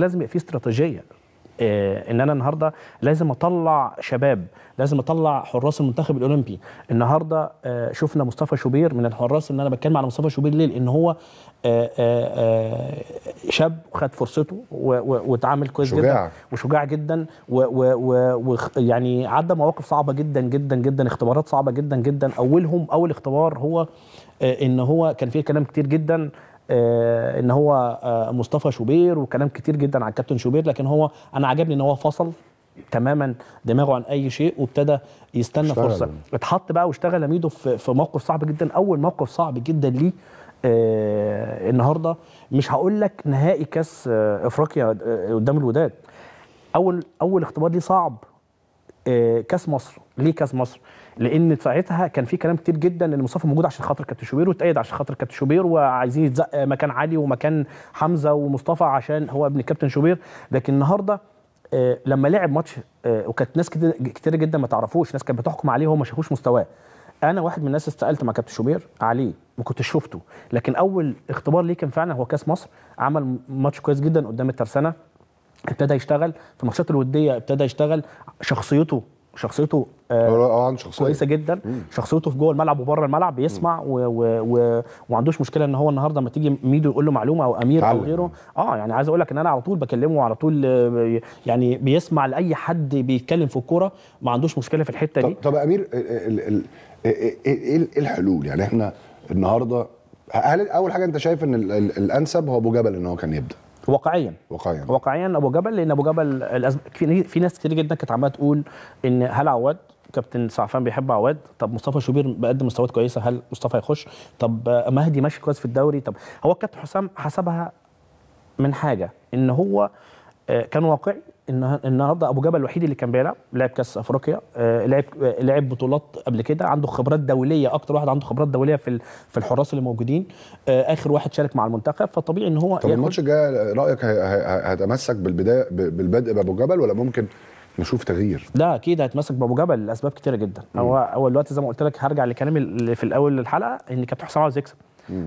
لازم يبقى في استراتيجيه آه، ان انا النهارده لازم اطلع شباب لازم اطلع حراس المنتخب الاولمبي النهارده آه، شفنا مصطفى شوبير من الحراس ان انا بتكلم على مصطفى شوبير ليه لان هو آه، شاب وخد فرصته واتعامل كويس جدا وشجاع جدا ويعني عدى مواقف صعبه جدا جدا جدا اختبارات صعبه جدا جدا اولهم اول اختبار هو ان هو كان فيه كلام كتير جدا آه، ان هو آه، مصطفى شوبير وكلام كتير جدا عن كابتن شوبير لكن هو انا عجبني ان هو فصل تماما دماغه عن اي شيء وابتدى يستنى اشتغل. فرصه اتحط بقى واشتغل اميدو في موقف صعب جدا اول موقف صعب جدا ليه آه النهارده مش هقول لك نهائي كاس آه افريقيا آه قدام الوداد اول اول اختبار ليه صعب آه كاس مصر ليه كاس مصر لان ساعتها كان في كلام كتير جدا ان مصطفى موجود عشان خاطر كابتن شوبير واتأيد عشان خاطر كابتن شوبير وعايزين يتزق مكان علي ومكان حمزه ومصطفى عشان هو ابن كابتن شوبير لكن النهارده آه، لما لعب ماتش آه، وكانت ناس كتير جدا ما تعرفوش ناس كانت بتحكم عليه وهو ما شافوش مستواه انا واحد من الناس استقلت مع كابتن شوبير عليه ما كنتش شفته لكن اول اختبار ليه كان فعلا هو كاس مصر عمل ماتش كويس جدا قدام الترسانه ابتدى يشتغل في الماتشات الوديه ابتدى يشتغل شخصيته شخصيته آه شخصية. كويسه جدا مم. شخصيته في جوه الملعب وبره الملعب بيسمع و و و وعندوش مشكله ان هو النهارده لما تيجي ميدو يقول له معلومه او امير تعلم. او غيره اه يعني عايز اقول لك ان انا على طول بكلمه وعلى طول آه، يعني بيسمع لاي حد بيتكلم في الكوره ما عندوش مشكله في الحته طب دي طب امير ايه الحلول يعني احنا النهارده هل اول حاجه انت شايف ان الانسب هو ابو جبل ان هو كان يبدا واقعيا واقعيا واقعيا ابو جبل لان ابو جبل الأزم... في ناس كتير جدا كانت عماله تقول ان هل عواد كابتن سعفان بيحب عواد طب مصطفى شوبير بيقدم مستويات كويسه هل مصطفى هيخش طب مهدي ماشي كويس في الدوري طب هو كابتن حسام حسبها من حاجه ان هو آه، كان واقعي النهارده ابو جبل الوحيد اللي كان بيلعب لعب كاس افريقيا آه، لعب آه، لعب بطولات قبل كده عنده خبرات دوليه اكتر واحد عنده خبرات دوليه في في الحراس اللي موجودين آه، اخر واحد شارك مع المنتخب فطبيعي ان هو طب الماتش الجاي رايك هتمسك بالبدايه بالبدء بابو جبل ولا ممكن نشوف تغيير لا اكيد هيتمسك بابو جبل لاسباب كتيره جدا مم. هو هو دلوقتي زي ما قلت لك هرجع لكلامي اللي في الاول الحلقه ان كابتن حسام عاوز يكسب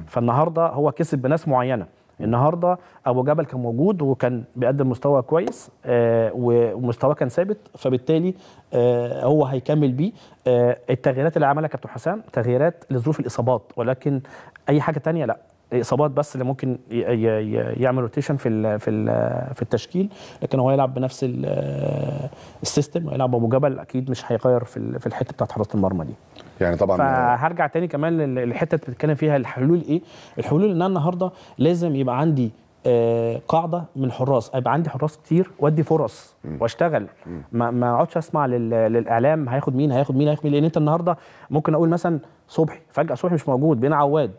فالنهارده هو كسب بناس معينه النهارده ابو جبل كان موجود وكان بيقدم مستوى كويس آه، ومستواه كان ثابت فبالتالي آه، هو هيكمل بيه آه، التغييرات اللي عملها كابتن حسام تغييرات لظروف الاصابات ولكن اي حاجه تانية لا الاصابات بس اللي ممكن يعمل روتيشن في في في التشكيل لكن هو يلعب بنفس السيستم ويلعب ابو جبل اكيد مش هيغير في في الحته بتاعت حراسه المرمى دي يعني طبعا فهرجع تاني كمان للحته اللي بتتكلم فيها الحلول ايه الحلول ان انا النهارده لازم يبقى عندي آه، قاعده من حراس ابقى عندي حراس كتير وادي فرص واشتغل ما ما اقعدش اسمع للاعلام هياخد مين هياخد مين هياخد مين لان انت النهارده ممكن اقول مثلا صبحي فجاه صبحي مش موجود بين عواد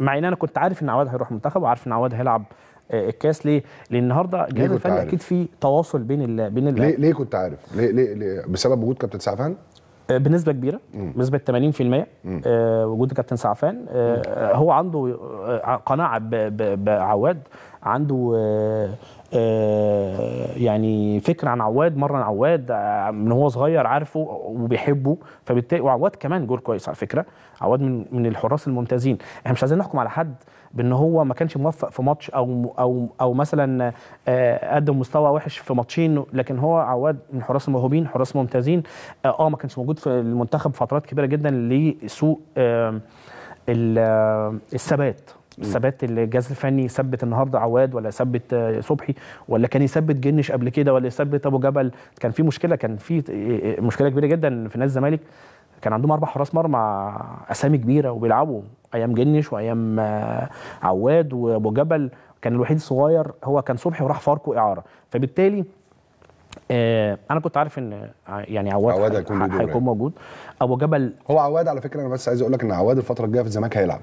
مع ان انا كنت عارف ان عواد هيروح منتخب وعارف ان عواد هيلعب آه، الكاس ليه؟ لان النهارده الجهاز الفني اكيد في تواصل بين بين ال ليه ليه كنت عارف؟ ليه ليه, ليه بسبب وجود كابتن سعفان؟ آه، بنسبه كبيره بنسبه 80% آه وجود كابتن سعفان آه، هو عنده آه، قناعه بعواد عنده آه، يعني فكرة عن عواد مره عواد آه، من هو صغير عارفه وبيحبه فبالتالي وعواد كمان جول كويس على فكره عواد من من الحراس الممتازين احنا مش عايزين نحكم على حد بان هو ما كانش موفق في ماتش او او او مثلا آه، قدم مستوى وحش في ماتشين لكن هو عواد من حراس الموهوبين حراس ممتازين اه ما كانش موجود في المنتخب فترات كبيره جدا لسوء الثبات الثبات الجهاز الفني يثبت النهارده عواد ولا يثبت آه، صبحي ولا كان يثبت جنش قبل كده ولا يثبت ابو جبل كان في مشكله كان في آه، آه، مشكله كبيره جدا في نادي الزمالك كان عندهم اربع حراس مرمى اسامي كبيره وبيلعبوا ايام جنش وايام عواد وابو جبل كان الوحيد الصغير هو كان صبحي وراح فاركو اعاره فبالتالي انا كنت عارف ان يعني عواد, عواد هيكون موجود ابو جبل هو عواد على فكره انا بس عايز اقول لك ان عواد الفتره الجايه في الزمالك هيلعب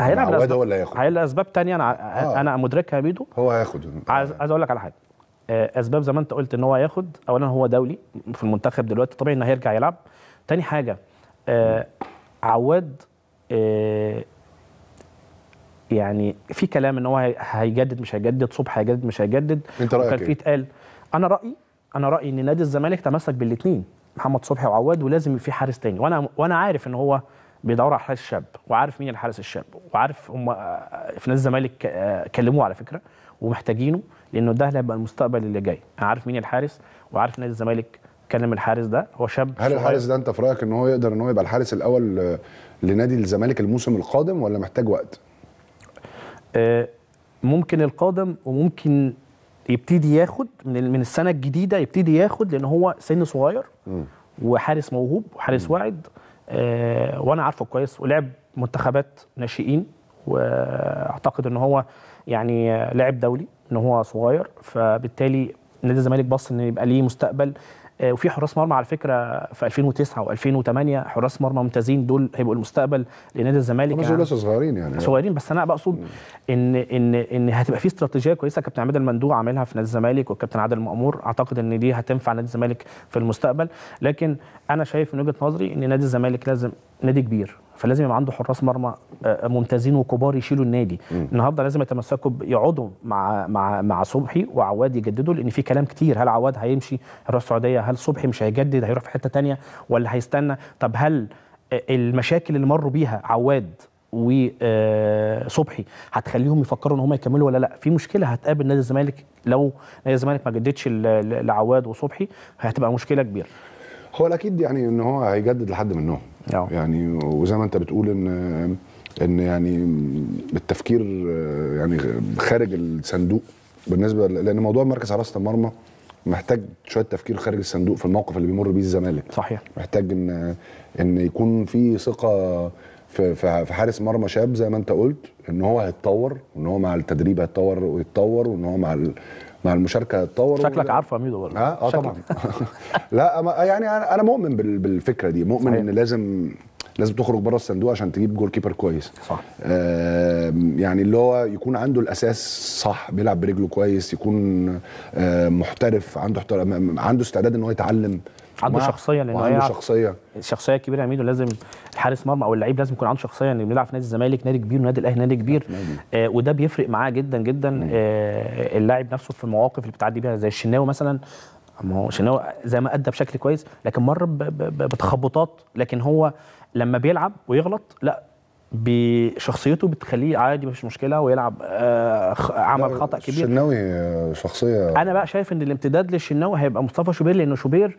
هيلعب لأسباب هو اللي هياخد لاسباب تانية انا آه. انا مدركها يا ميدو هو هياخد عايز عايز اقول لك على حاجه آه، اسباب زي ما انت قلت ان هو هياخد اولا هو دولي في المنتخب دلوقتي طبيعي انه هيرجع يلعب تاني حاجه آه عواد آه يعني في كلام ان هو هيجدد مش هيجدد صبح هيجدد مش هيجدد انت رايك كان في إيه؟ اتقال انا رايي انا رايي ان نادي الزمالك تمسك بالاثنين محمد صبحي وعواد ولازم في حارس تاني وانا وانا عارف ان هو بيدوروا على حارس الشاب وعارف مين الحارس الشاب وعارف هم آه، آه، في نادي الزمالك آه، كلموه على فكره ومحتاجينه لانه ده هيبقى المستقبل اللي جاي انا عارف مين الحارس وعارف نادي الزمالك كلم الحارس ده هو شاب هل الحارس ده انت في رايك ان هو يقدر ان هو يبقى الحارس الاول لنادي الزمالك الموسم القادم ولا محتاج وقت؟ ممكن القادم وممكن يبتدي ياخد من من السنه الجديده يبتدي ياخد لان هو سن صغير وحارس موهوب وحارس واعد آه، وانا عارفه كويس ولعب منتخبات ناشئين واعتقد ان هو يعني لاعب دولي ان هو صغير فبالتالي نادي الزمالك بص ان يبقى ليه مستقبل آه، وفي حراس مرمى على فكره في 2009 و2008 حراس مرمى ممتازين دول هيبقوا المستقبل لنادي الزمالك يعني لسه صغيرين يعني صغيرين بس انا بقصد ان ان ان هتبقى في استراتيجيه كويسه كابتن عماد المندوع عاملها في نادي الزمالك والكابتن عادل مأمور اعتقد ان دي هتنفع نادي الزمالك في المستقبل لكن انا شايف من وجهه نظري ان نادي الزمالك لازم نادي كبير فلازم يبقى عنده حراس مرمى آه، آه، ممتازين وكبار يشيلوا النادي مم. النهارده لازم يتمسكوا يقعدوا مع مع مع صبحي وعواد يجددوا لان في كلام كتير هل عواد هيمشي هيروح السعوديه هل صبحي مش هيجدد هيروح في حته ثانيه ولا هيستنى طب هل آه، المشاكل اللي مروا بيها عواد وصبحي هتخليهم يفكروا ان هم يكملوا ولا لا في مشكله هتقابل نادي الزمالك لو نادي الزمالك ما جددش لعواد وصبحي هتبقى مشكله كبيره هو الاكيد يعني ان هو هيجدد لحد منهم آه. يعني وزي ما انت بتقول ان ان يعني التفكير يعني خارج الصندوق بالنسبه لان موضوع مركز حراسه المرمى محتاج شويه تفكير خارج الصندوق في الموقف اللي بيمر بيه الزمالك صحيح محتاج ان ان يكون في ثقه في في حارس مرمى شاب زي ما انت قلت ان هو هيتطور وان هو مع التدريب هيتطور ويتطور وان هو مع مع المشاركه تطور شكلك عارفه ميدو برضه اه, آه طبعا لا يعني انا مؤمن بالفكره دي مؤمن صحيح. ان لازم لازم تخرج بره الصندوق عشان تجيب جول كيبر كويس صح آه يعني اللي هو يكون عنده الاساس صح بيلعب برجله كويس يكون آه محترف عنده عنده استعداد ان هو يتعلم عنده شخصيه لانه وعنده شخصيه الشخصيه الكبيره يا ميدو لازم حارس مرمى او اللعيب لازم يكون عنده شخصيه يعني بيلعب في نادي الزمالك نادي كبير ونادي الاهلي نادي كبير آه وده بيفرق معاه جدا جدا آه اللاعب نفسه في المواقف اللي بتعدي بيها زي الشناوي مثلا ما هو الشناوي زي ما ادى بشكل كويس لكن مر بتخبطات لكن هو لما بيلعب ويغلط لا بشخصيته بتخليه عادي مش مشكله ويلعب آه عمل خطا كبير الشناوي آه، شخصيه انا بقى شايف ان الامتداد للشناوي هيبقى مصطفى شوبير لان شوبير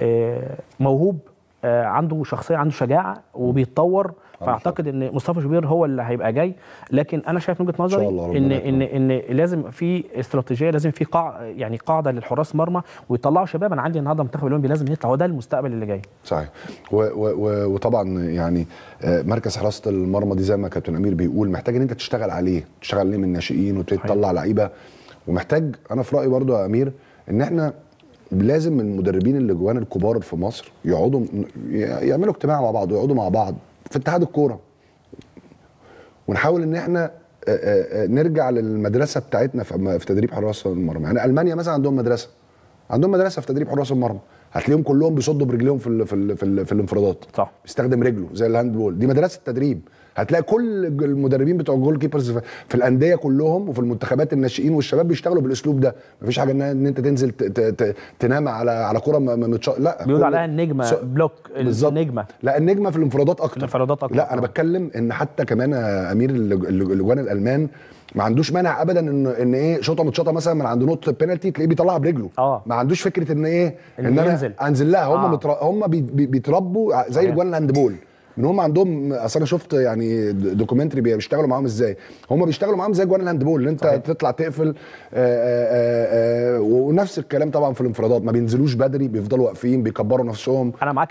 آه موهوب آه، عنده شخصيه عنده شجاعه وبيتطور فاعتقد ان مصطفى شوبير هو اللي هيبقى جاي لكن انا شايف من وجهه نظري ان ان ان لازم في استراتيجيه لازم في قاع يعني قاعده للحراس مرمى ويطلعوا شباب انا عندي النهارده منتخب الاولمبي لازم يطلع وده المستقبل اللي جاي صحيح و و و وطبعا يعني آه، مركز حراسه المرمى دي زي ما كابتن امير بيقول محتاج ان انت تشتغل عليه تشتغل عليه من الناشئين وتطلع لعيبه ومحتاج انا في رايي برضو يا امير ان احنا لازم المدربين اللي جوانا الكبار في مصر يقعدوا يعملوا اجتماع مع بعض ويقعدوا مع بعض في اتحاد الكوره ونحاول ان احنا آه، آه، آه، نرجع للمدرسه بتاعتنا في تدريب حراسه المرمى يعني المانيا مثلا عندهم مدرسه عندهم مدرسه في تدريب حراس المرمى هتلاقيهم كلهم بيصدوا برجليهم في الـ في الـ في, الـ في الانفرادات صح بيستخدم رجله زي الهاند بول دي مدرسه تدريب هتلاقي كل المدربين بتوع الجول كيبرز في الانديه كلهم وفي المنتخبات الناشئين والشباب بيشتغلوا بالاسلوب ده مفيش حاجه ان انت تنزل تنام على على كره متش... لا بيقول عليها النجمه س... بلوك بالزبط. النجمه لا النجمه في الانفرادات اكتر الانفرادات اكتر لا انا بتكلم ان حتى كمان امير الاجوان الالمان ما عندوش مانع ابدا ان ان ايه شوطه متشاطه مثلا من عند نقطه البينالتي تلاقيه بيطلعها برجله آه. ما عندوش فكره ان ايه ان انا ينزل. انزل لها هم آه. متر... هم بيتربوا زي الجوان لاند بول ان هم عندهم اصل انا شفت يعني دوكيومنتري بيشتغلوا معاهم ازاي هم بيشتغلوا معاهم زي جوان لاند بول ان انت صحيح. تطلع تقفل آآ آه، آآ آه، آآ ونفس الكلام طبعا في الانفرادات ما بينزلوش بدري بيفضلوا واقفين بيكبروا نفسهم انا معاك